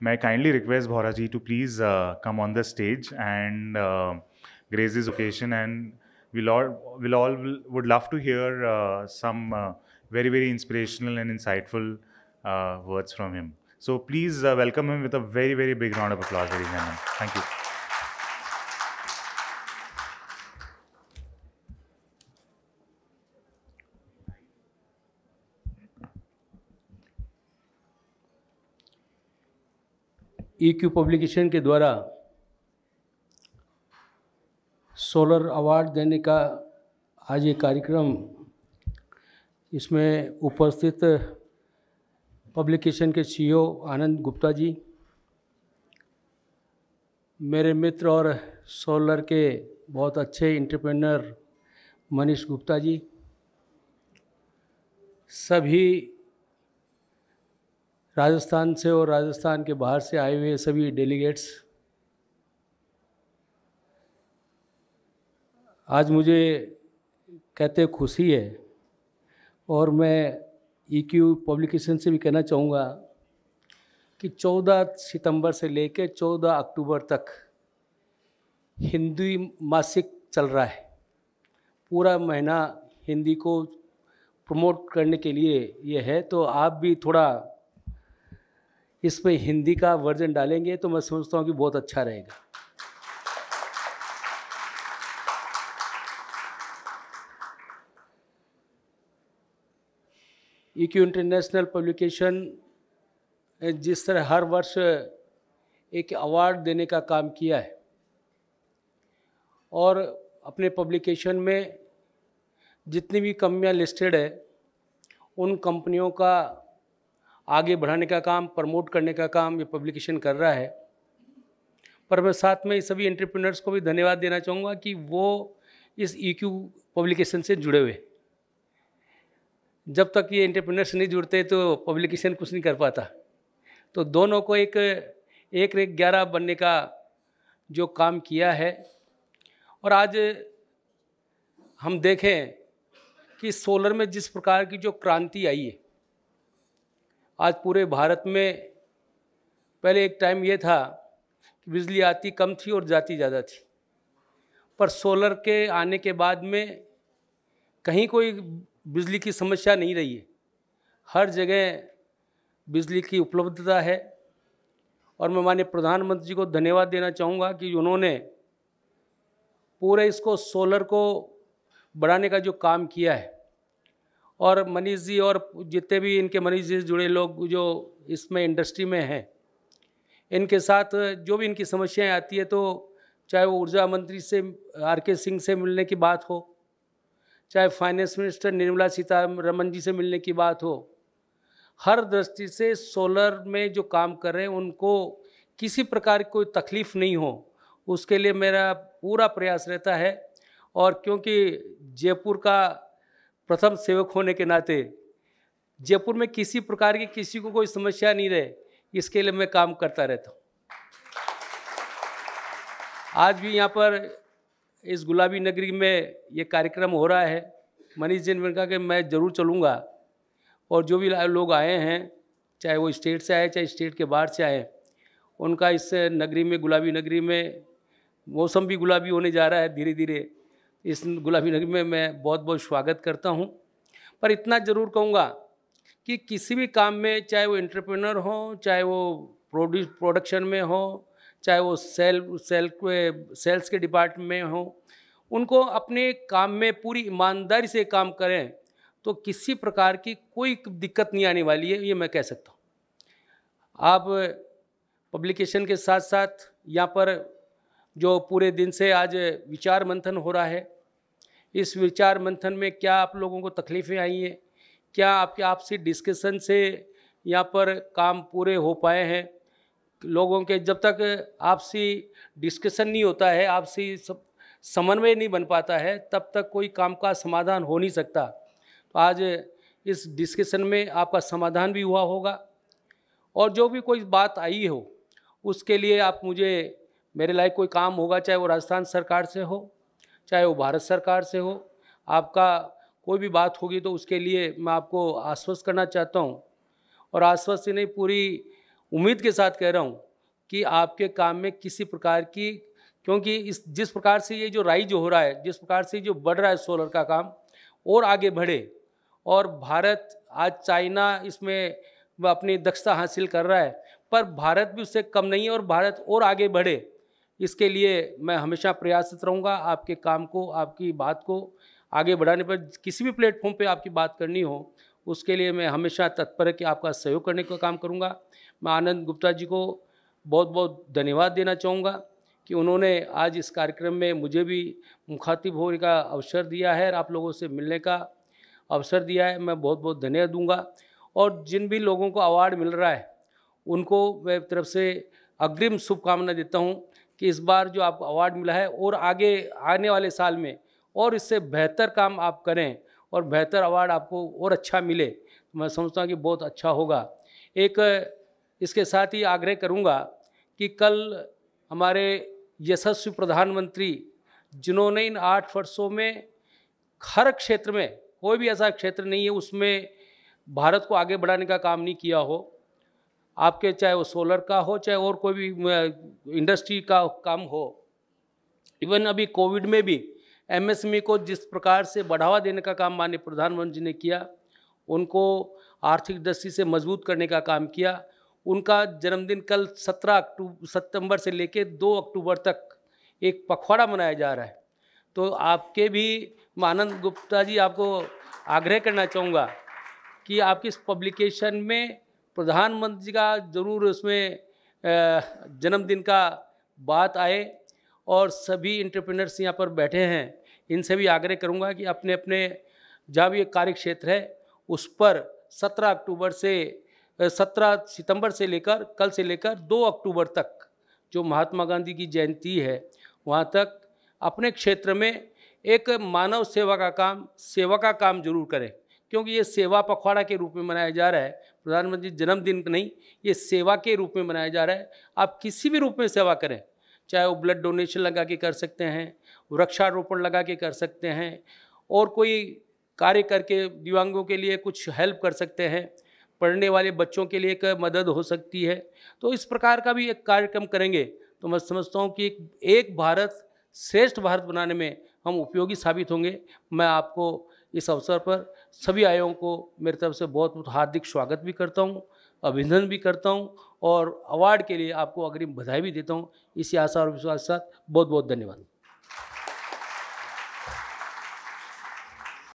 may I kindly request Bhoraji to please uh, come on the stage and uh, grace this occasion and we'll all, we'll all would love to hear uh, some uh, very, very inspirational and insightful uh, words from him. So please uh, welcome him with a very, very big round of applause. gentlemen. Thank you. E Q publication के द्वारा solar award देने का आज ये कार्यक्रम इसमें उपस्थित publication के सीईओ e आनंद गुप्ता जी मेरे मित्र और सोलर के बहुत अच्छे इंटरप्रेनर मनीष गुप्ता जी सभी राजस्थान से और राजस्थान के बाहर से आए हुए सभी डेलीगेट्स आज मुझे कहते खुशी है और मैं ई क्यू पब्लिकेशन से भी कहना चाहूँगा कि 14 सितंबर से लेकर 14 अक्टूबर तक हिंदी मासिक चल रहा है पूरा महीना हिंदी को प्रमोट करने के लिए ये है तो आप भी थोड़ा इस पर हिंदी का वर्जन डालेंगे तो मैं समझता हूँ कि बहुत अच्छा रहेगा क्यू इंटरनेशनल पब्लिकेशन जिस तरह हर वर्ष एक अवार्ड देने का काम किया है और अपने पब्लिकेशन में जितनी भी कंपनियाँ लिस्टेड है उन कंपनियों का आगे बढ़ाने का काम प्रमोट करने का काम ये पब्लिकेशन कर रहा है पर मैं साथ में सभी एंटरप्रेन्योर्स को भी धन्यवाद देना चाहूँगा कि वो इस ई e पब्लिकेशन से जुड़े हुए जब तक ये एंटरप्रेन्योर्स नहीं जुड़ते तो पब्लिकेशन कुछ नहीं कर पाता तो दोनों को एक एक रेख ग्यारह बनने का जो काम किया है और आज हम देखें कि सोलर में जिस प्रकार की जो क्रांति आई है आज पूरे भारत में पहले एक टाइम ये था कि बिजली आती कम थी और जाती ज़्यादा थी पर सोलर के आने के बाद में कहीं कोई बिजली की समस्या नहीं रही है हर जगह बिजली की उपलब्धता है और मैं माननीय प्रधानमंत्री जी को धन्यवाद देना चाहूँगा कि उन्होंने पूरे इसको सोलर को बढ़ाने का जो काम किया है और मनीष जी और जितने भी इनके मनीष जी से जुड़े लोग जो इसमें इंडस्ट्री में हैं इनके साथ जो भी इनकी समस्याएं आती है तो चाहे वो ऊर्जा मंत्री से आर के सिंह से मिलने की बात हो चाहे फाइनेंस मिनिस्टर निर्मला सीतारमन जी से मिलने की बात हो हर दृष्टि से सोलर में जो काम कर रहे हैं उनको किसी प्रकार की कोई तकलीफ़ नहीं हो उसके लिए मेरा पूरा प्रयास रहता है और क्योंकि जयपुर का प्रथम सेवक होने के नाते जयपुर में किसी प्रकार की किसी को कोई समस्या नहीं रहे इसके लिए मैं काम करता रहता हूँ आज भी यहाँ पर इस गुलाबी नगरी में ये कार्यक्रम हो रहा है मनीष जैन ने कहा कि मैं ज़रूर चलूँगा और जो भी लोग आए हैं चाहे वो स्टेट से आए चाहे स्टेट के बाहर से आए उनका इस नगरी में गुलाबी नगरी में मौसम भी गुलाबी होने जा रहा है धीरे धीरे इस गुलाबी नगरी में मैं बहुत बहुत स्वागत करता हूँ पर इतना ज़रूर कहूँगा कि किसी भी काम में चाहे वो एंटरप्रेनर हो चाहे वो प्रोड्यूस प्रोडक्शन में हो चाहे वो सेल सेल सेल्स के डिपार्टमेंट में हो उनको अपने काम में पूरी ईमानदारी से काम करें तो किसी प्रकार की कोई दिक्कत नहीं आने वाली है ये मैं कह सकता हूँ आप पब्लिकेशन के साथ साथ यहाँ पर जो पूरे दिन से आज विचार मंथन हो रहा है इस विचार मंथन में क्या आप लोगों को तकलीफ़ें आई हैं क्या आपके आपसी डिस्कशन से यहाँ पर काम पूरे हो पाए हैं लोगों के जब तक आपसी डिस्कशन नहीं होता है आपसी समन्वय नहीं बन पाता है तब तक कोई काम का समाधान हो नहीं सकता तो आज इस डिस्कशन में आपका समाधान भी हुआ होगा और जो भी कोई बात आई हो उसके लिए आप मुझे मेरे लायक कोई काम होगा चाहे वो राजस्थान सरकार से हो चाहे वो भारत सरकार से हो आपका कोई भी बात होगी तो उसके लिए मैं आपको आश्वस्त करना चाहता हूँ और आश्वस्त ही नहीं पूरी उम्मीद के साथ कह रहा हूँ कि आपके काम में किसी प्रकार की क्योंकि इस जिस प्रकार से ये जो राइज हो रहा है जिस प्रकार से जो बढ़ रहा है सोलर का काम और आगे बढ़े और भारत आज चाइना इसमें अपनी दक्षता हासिल कर रहा है पर भारत भी उससे कम नहीं है और भारत और आगे बढ़े इसके लिए मैं हमेशा प्रयासरत रहूँगा आपके काम को आपकी बात को आगे बढ़ाने पर किसी भी प्लेटफॉर्म पे आपकी बात करनी हो उसके लिए मैं हमेशा तत्पर कि आपका सहयोग करने का काम करूँगा मैं आनंद गुप्ता जी को बहुत बहुत धन्यवाद देना चाहूँगा कि उन्होंने आज इस कार्यक्रम में मुझे भी मुखातिब होने का अवसर दिया है और आप लोगों से मिलने का अवसर दिया है मैं बहुत बहुत धन्यवाद दूंगा और जिन भी लोगों को अवार्ड मिल रहा है उनको मैं तरफ से अग्रिम शुभकामना देता हूँ कि इस बार जो आपको अवार्ड मिला है और आगे आने वाले साल में और इससे बेहतर काम आप करें और बेहतर अवार्ड आपको और अच्छा मिले तो मैं समझता हूँ कि बहुत अच्छा होगा एक इसके साथ ही आग्रह करूँगा कि कल हमारे यशस्वी प्रधानमंत्री जिन्होंने इन आठ वर्षों में हर क्षेत्र में कोई भी ऐसा क्षेत्र नहीं है उसमें भारत को आगे बढ़ाने का काम नहीं किया हो आपके चाहे वो सोलर का हो चाहे और कोई भी इंडस्ट्री का काम हो इवन अभी कोविड में भी एमएसएमई को जिस प्रकार से बढ़ावा देने का काम माननीय प्रधानमंत्री ने किया उनको आर्थिक दृष्टि से मजबूत करने का काम किया उनका जन्मदिन कल 17 अक्टूबर सितंबर से लेकर 2 अक्टूबर तक एक पखवाड़ा मनाया जा रहा है तो आपके भी आनंद गुप्ता जी आपको आग्रह करना चाहूँगा कि आपकी इस पब्लिकेशन में प्रधानमंत्री जी का ज़रूर उसमें जन्मदिन का बात आए और सभी इंटरप्रेनर्स यहाँ पर बैठे हैं इनसे भी आग्रह करूँगा कि अपने अपने जहाँ भी कार्य क्षेत्र है उस पर 17 अक्टूबर से 17 सितंबर से लेकर कल से लेकर 2 अक्टूबर तक जो महात्मा गांधी की जयंती है वहाँ तक अपने क्षेत्र में एक मानव सेवा का काम सेवा का काम जरूर करें क्योंकि ये सेवा पखवाड़ा के रूप में मनाया जा रहा है प्रधानमंत्री जन्मदिन नहीं ये सेवा के रूप में मनाया जा रहा है आप किसी भी रूप में सेवा करें चाहे वो ब्लड डोनेशन लगा के कर सकते हैं वृक्षारोपण लगा के कर सकते हैं और कोई कार्य करके दिव्यांगों के लिए कुछ हेल्प कर सकते हैं पढ़ने वाले बच्चों के लिए एक मदद हो सकती है तो इस प्रकार का भी एक कार्यक्रम करेंगे तो मैं समझता हूँ कि एक भारत श्रेष्ठ भारत बनाने में हम उपयोगी साबित होंगे मैं आपको इस अवसर पर सभी आयोगों को मेरी तरफ से बहुत बहुत हार्दिक स्वागत भी करता हूँ अभिनंदन भी करता हूँ और अवार्ड के लिए आपको अग्रिम बधाई भी देता हूँ इसी आशा और विश्वास के साथ बहुत बहुत धन्यवाद